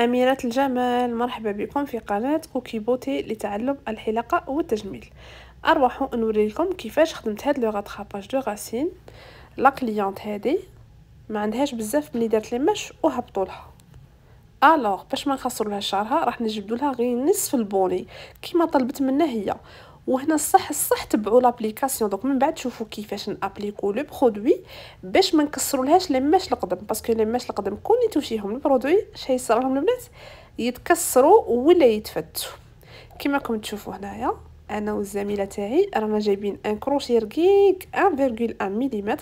أميرات الجمال مرحبا بكم في قناة كوكي بوتي لتعلم الحلاقة والتجميل نوري لكم كيفاش خدمت هاد لو غاتخاباج دو غاسين لا كليونت هادي ما عندهاش بزاف ملي دارت لي مش وهبطوا لها الوغ باش ما نخسروا لها شعرها راح نجبدوا لها غير نصف البوني كيما طلبت منا هي وهنا الصح الصح تبعوا لابليكاسيون دونك من بعد شوفوا كيفاش نابليكو لو برودوي باش ما نكسرولهاش ماش القدم باسكو ماش القدم كون يتوشيهم البرودوي شي يصرا لهم البنات يتكسروا ولا يتفتوا كما راكم تشوفوا هنايا انا والزميله تاعي رانا جايبين ان كروشي رقيق 1.1 ملم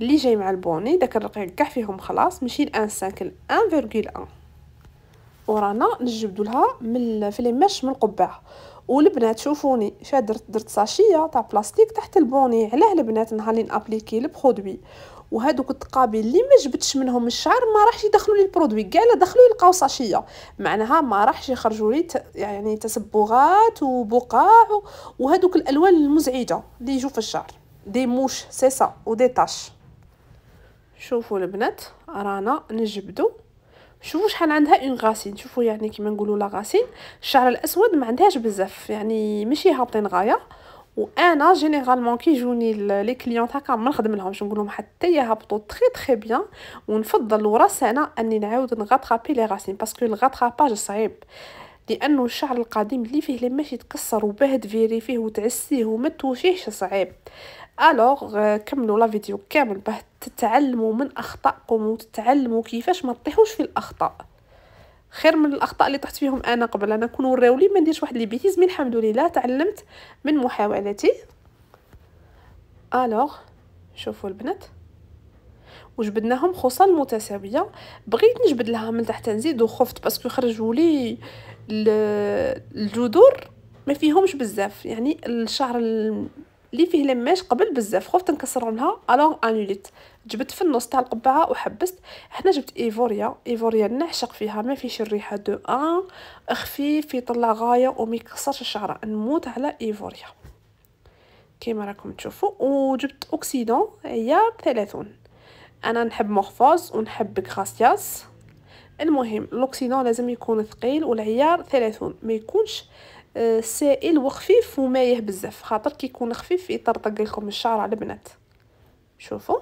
اللي جاي مع البوني داك الرقيق كاع فيهم خلاص ماشي ل 1.5 ل 1.1 ورانا نجبدوا لها من في لي من القبعه والبنات شوفوني شادرت درت, درت ساشيه تاع بلاستيك تحت البوني علاه البنات نهار لي نابليكي البرودوي وهذوك التقابي اللي ما جبتش منهم الشعر ما راحش يدخلوا لي البرودوي كاع دخلوا يلقاو ساشيه معناها ما راحش يخرجوا لي يعني تسبغات وبقع وهذوك الالوان المزعجه اللي يجوا في الشعر دي موش سي سا ودي طاش شوفوا البنات رانا نجبدو شوفوا شحال عندها اون غاسين شوفوا يعني كيما نقولوا لا غاسين الشعر الاسود ما عندهاش بزاف يعني ماشي هابطين غايه وانا جينيرالمون كيجوني لي كليونت هكا ما نخدم لهمش نقول لهم حتى يهبطوا تري تري بيان ونفضل ورا سنه اني نعاود نغطرابي لي غاسين باسكو الغطراباج صعيب لانه الشعر القديم اللي فيه لما ماشي تكسر وبهد فيري فيه وتعسيه وما توشيهش صعيب الوغ euh, كملوا لا فيديو كامل باه تتعلموا من اخطائكم وتتعلموا كيفاش ما تطيحوش في الاخطاء خير من الاخطاء اللي طحت فيهم انا قبل انا كون وراولي ما نديرش واحد من الحمد لله تعلمت من محاولاتي الوغ شوفوا البنات وجبدناهم خوصه المتساويه بغيت نجبد لها من تحت نزيد وخفت باسكو خرجوا لي الجذور ما فيهمش بزاف يعني الشعر اللي فيه لماش قبل بزاف خفت نكسرهم لها الوغ انوليت جبت في النص تاع القبعه وحبست هنا جبت ايفوريا ايفوريا نعشق فيها ما فيش الريحه دو ان خفيف يطلع غايه وما يكسرش الشعره نموت على ايفوريا كيما راكم تشوفوا وجبت اوكسيدون هي 30 انا نحب مورفوز ونحب غراسياس المهم الاوكسيدون لازم يكون ثقيل والعيار 30 ما يكونش سائل وخفيف ومايه بزاف خاطر كيكون خفيف يطرطق لكم الشعر على البنات شوفوا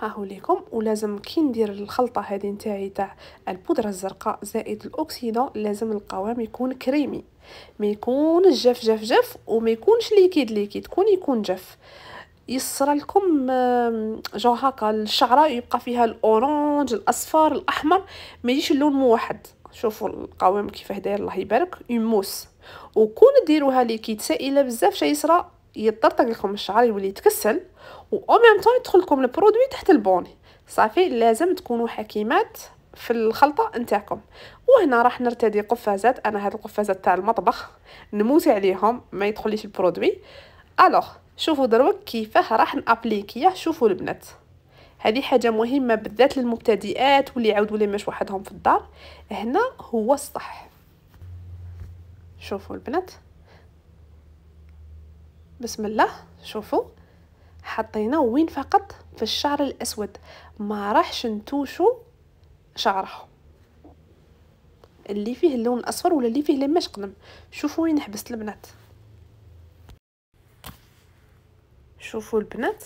هاهو ليكم ولازم كي ندير الخلطه هذه نتاعي تاع البودره الزرقاء زائد الاوكسيدون لازم القوام يكون كريمي ما يكون جاف جاف جاف وما يكونش ليكيد ليكيد كون يكون جاف يصرى لكم جو هكا الشعره يبقى فيها الاورانج الاصفر الاحمر ما يجيش اللون موحد شوفوا القوام كيفاه داير الله يبارك يموس وكون ديروها ليكيد سائله بزاف شي يصرى يطرطق لكم الشعر يولي يتكسل او ميم طون يدخلكم البرودوي تحت البوني صافي لازم تكونوا حكيمات في الخلطه نتاعكم وهنا راح نرتدي قفازات انا هاد القفازات تاع المطبخ نموت عليهم ما يدخليش البرودوي الوغ شوفوا دروك كيفاه راح نابليكيه شوفوا البنات هذه حاجه مهمه بالذات للمبتدئات واللي يعودوا لي مش وحدهم في الدار هنا هو الصح شوفوا البنات بسم الله شوفوا حطينا وين فقط في الشعر الاسود ما راحش نتوشو شعره اللي فيه اللون الاصفر ولا اللي فيه لماش قدم شوفوا وين حبست البنات شوفوا البنات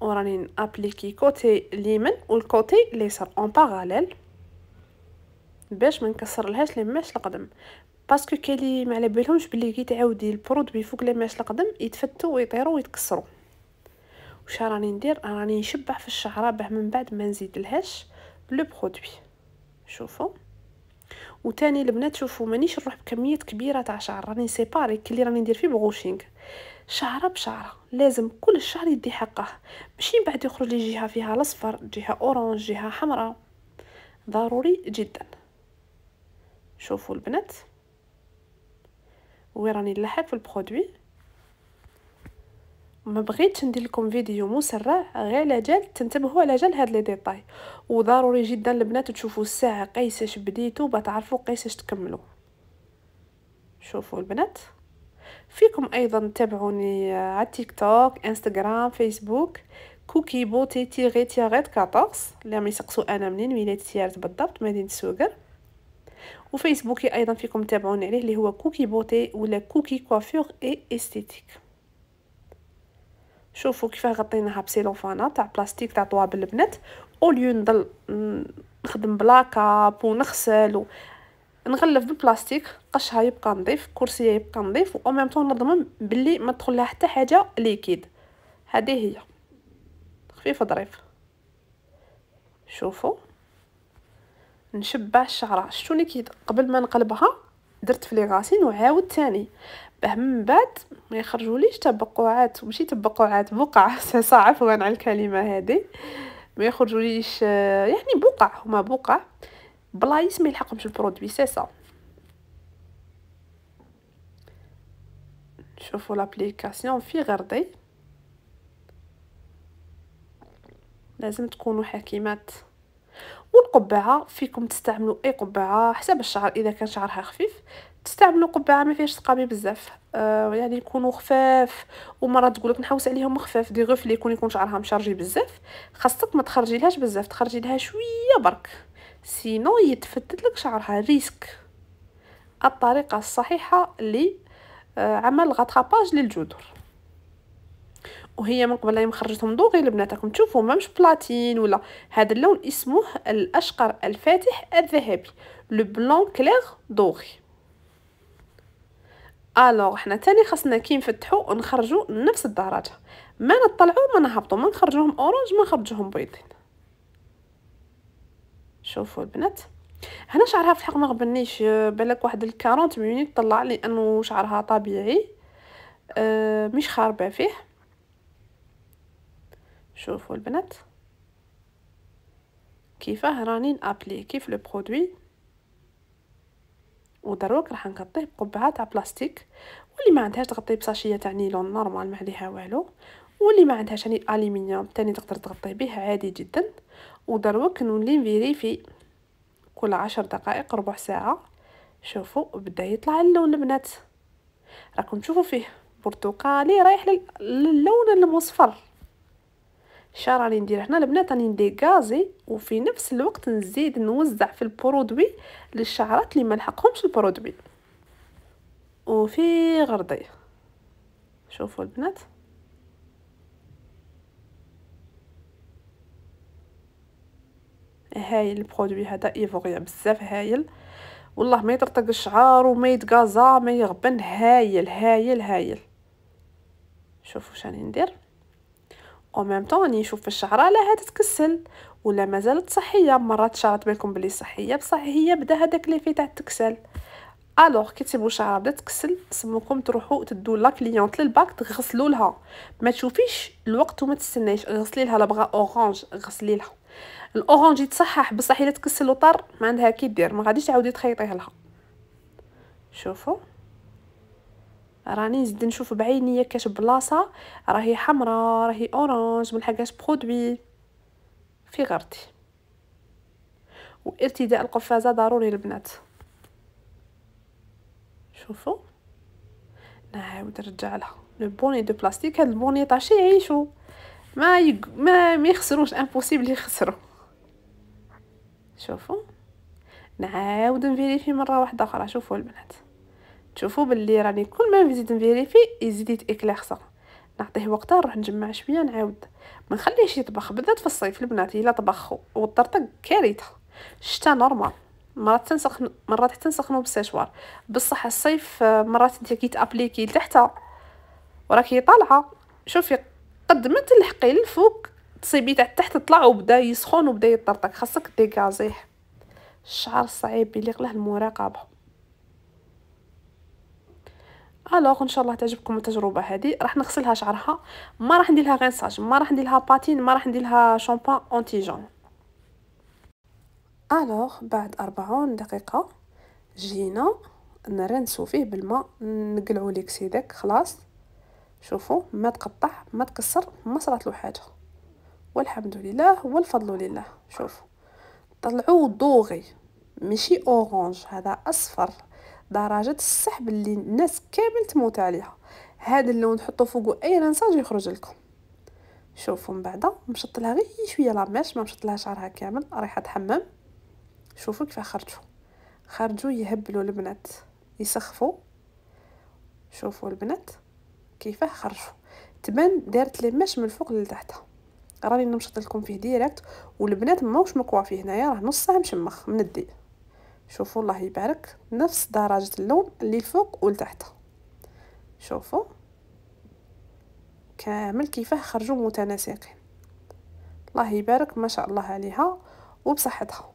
وراني نابليكي كوتي اليمين والكوتي اليسار اون باراليل باش ما نكسرلهاش لي ماش القدم باسكو كاين اللي ما على بالهمش بلي كي تعاودي البرودوي فوق لي ماش القدم يتفتو ويطيرو ويتكسرو واش راني ندير راني نشبع في الشعره باه من بعد ما نزيدلهاش لو برودوي شوفوا وتاني البنات شوفوا مانيش نروح بكميات كبيره تاع شعر راني سيباري كلي راني ندير فيه بغوشينغ شعره بشعره لازم كل شعر يدي حقه ماشي من بعد يخرج لي جهه فيها الاصفر جهه اورانج جهه حمراء ضروري جدا شوفوا البنات وين راني نلحق في البرودوي ما بغيتش ندير لكم فيديو مسرع غير على جال تنتبهوا على جال هاد لي ديطاي وضروري جدا البنات تشوفوا الساعه قيساش بديتو بتعرفوا قيساش تكملوا شوفوا البنات فيكم ايضا تابعوني على تيك توك انستغرام فيسبوك كوكي بوتي تيغي تيغيت 14 لما يسقسوا انا منين ولايه سيارت بالضبط مدينه سوقر وفيسبوكي ايضا فيكم تابعوني عليه اللي هو كوكي بوتي ولا كوكي كوافير اي استيتيك شوفوا كيفاه غطيناها بسيلوفانا تاع بلاستيك تاع طواب البنات اوليو نضل نخدم بلاكاب ونغسل و... نغلف بالبلاستيك قشها يبقى نظيف كرسيه يبقى نظيف او ميم طون نضمن بلي ما تدخل لها حتى حاجه ليكيد هذه هي خفيفه ظريف شوفوا نشبع الشعره شتوني كي قبل ما نقلبها درت في لي غاسين وعاود ثاني باه من بعد ما يخرجوليش تبقعات ماشي تبقعات بقع عفوا على الكلمه هذه ما يخرجوليش آه، يعني بقع هما بقع بلايص ما يلحقهمش البرودوي سي سا شوفوا لابليكاسيون في غردي لازم تكونوا حكيمات والقبعه فيكم تستعملوا اي قبعه حسب الشعر اذا كان شعرها خفيف تستعملوا قبعه ما فيهاش ثقابي بزاف آه يعني يكونوا خفاف ومرات تقول لك نحوس عليهم خفاف دي غفلي يكون يكون شعرها مشارجي بزاف خاصك ما تخرجي لهاش بزاف تخرجي لها شويه برك سينو يتفتت لك شعرها ريسك الطريقه الصحيحه لعمل آه، غطراباج للجذور وهي من قبل لا مخرجتهم دوغي لبناتكم تشوفوا ما مش بلاتين ولا هذا اللون اسمه الاشقر الفاتح الذهبي لو بلون كليغ دوغي الوغ حنا تاني خاصنا كي نفتحو ونخرجو نفس الدرجه ما نطلعو ما نهبطو ما نخرجوهم اورانج ما نخرجوهم بيضين شوفوا البنات هنا شعرها في الحق ما غبنيش بالك واحد الكارونت مينيت طلع انه شعرها طبيعي أه مش خاربه فيه شوفوا البنات كيفاه راني نابلي كيف لو برودوي ودروك راح نغطيه بقبعه تاع بلاستيك واللي ما عندهاش تغطيه بساشيه تاع نيلون نورمال ما عليها والو واللي ما عندهاش يعني الومنيوم تاني تقدر تغطيه به عادي جدا ودروك نولي نفيريفي كل عشر دقائق ربع ساعه شوفوا بدا يطلع اللون البنات راكم تشوفوا فيه برتقالي رايح للون المصفر شحال راني ندير هنا البنات راني ندير غازي وفي نفس الوقت نزيد نوزع في البرودوي للشعرات اللي ما لحقهمش البرودوي وفي غرضي شوفوا البنات هايل البرودوي هذا ايفوريا بزاف هايل والله ما يطقطق الشعر وما يتغازا ما يغبن هايل هايل هايل شوفوا شاني ندير او ميم طون نشوف يعني الشعره لا تتكسل ولا مازالت صحيه مرات شعرت بالكم بلي صحيه بصح هي بدا هذاك لي في تاع التكسل الوغ كي تسيبو شعره بدا تكسل سموكم تروحو تدو لا كليونت للباك تغسلو لها ما تشوفيش الوقت وما تستنايش غسلي لها لبغا اورانج غسلي لها الاورانج يتصحح بصح الا تكسل وطر ما عندها كي دير ما غاديش تعاودي تخيطيه لها شوفوا راني نزيد نشوف بعينيا كاش بلاصه راهي حمراء راهي اورانج من لحقاش برودوي في غرتي وارتداء القفازه ضروري البنات شوفوا نعاود نرجع لها لو بوني دو بلاستيك هاد البوني طاشي يعيشوا ما يق... ما ما يخسروش امبوسيبل يخسروا شوفوا نعاود نفيريفي مره واحده اخرى شوفوا البنات تشوفوا باللي راني كل ما نزيد نفيريفي يزيد يتاكلاخصا نعطيه وقتها نروح نجمع شويه نعاود ما نخليهش يطبخ بالذات في الصيف البنات الا طبخ وطرطق كارثه الشتا نورمال مرات تنسخ مرات حتى نسخنو بالسيشوار بصح الصيف آه، مرات انت كي تابليكي تحتها وراكي طالعه شوفي قد ما تلحقي للفوق تصيبي تاع تحت طلع وبدا يسخن وبدا يطرطق خاصك ديكازيه الشعر صعيب يليق له المراقبه الوغ ان شاء الله تعجبكم التجربه هذه راح نغسلها شعرها ما راح ندير لها غينساج ما راح ندير لها باتين ما راح ندير لها شامبان اونتي جون الوغ بعد 40 دقيقه جينا نرنسو فيه بالماء نقلعو ليكسيدك خلاص شوفوا ما تقطع ما تكسر ما صرات له حاجه والحمد لله والفضل لله شوفوا طلعوه دوغي ماشي اورانج هذا اصفر درجه السحب اللي الناس كامل تموت عليها هذا اللون تحطو فوقو اي رنساج يخرج لكم شوفوا من بعد مشط لها غير شويه لاماش ما مشط لها شعرها كامل ريحه حمام شوفوا كيف خرجوا خرجوا يهبلوا البنات يسخفوا شوفوا البنات كيفاه خرجوا تبان دارت لي ماش من الفوق لتحت راني نمشط لكم فيه ديريكت والبنات ماوش مكوافي هنايا راه نصها مشمخ من الديل شوفوا الله يبارك نفس درجة اللون اللي الفوق والتحت شوفوا كامل كيفاه خرجوا متناسقين الله يبارك ما شاء الله عليها وبصحتها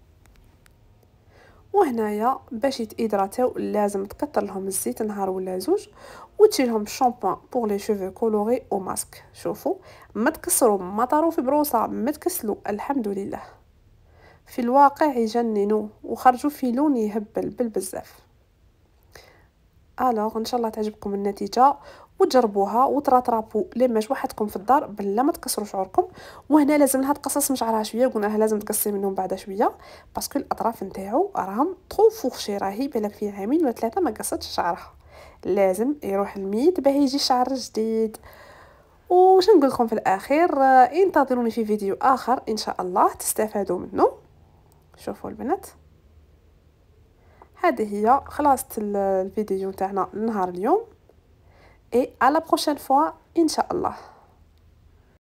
وهنايا باش يتيدراتيو لازم تكثر لهم الزيت نهار ولا زوج وتشي لهم شامبوان بور لي شوفو كولوري او ماسك شوفوا ما تكسروا ما طاروا في بروسه ما تكسلوا الحمد لله في الواقع يجننوا وخرجوا في لون يهبل بالبزاف الوغ ان شاء الله تعجبكم النتيجه وتجربوها وتراطرابو لي ماج وحدكم في الدار بلا ما تكسروا شعوركم وهنا لازم لها تقصص من شعرها شويه قلنا لها لازم تقصي منهم بعد شويه باسكو الاطراف نتاعو راهم طرو فوخشي راهي بلا في عامين ولا ثلاثه ما قصتش شعرها لازم يروح الميت باه يجي شعر جديد وش نقول لكم في الاخير انتظروني آه، في فيديو اخر ان شاء الله تستفادوا منه شوفوا البنات هذه هي خلاصة الفيديو تاعنا نهار اليوم اي على بروشين فوا ان شاء الله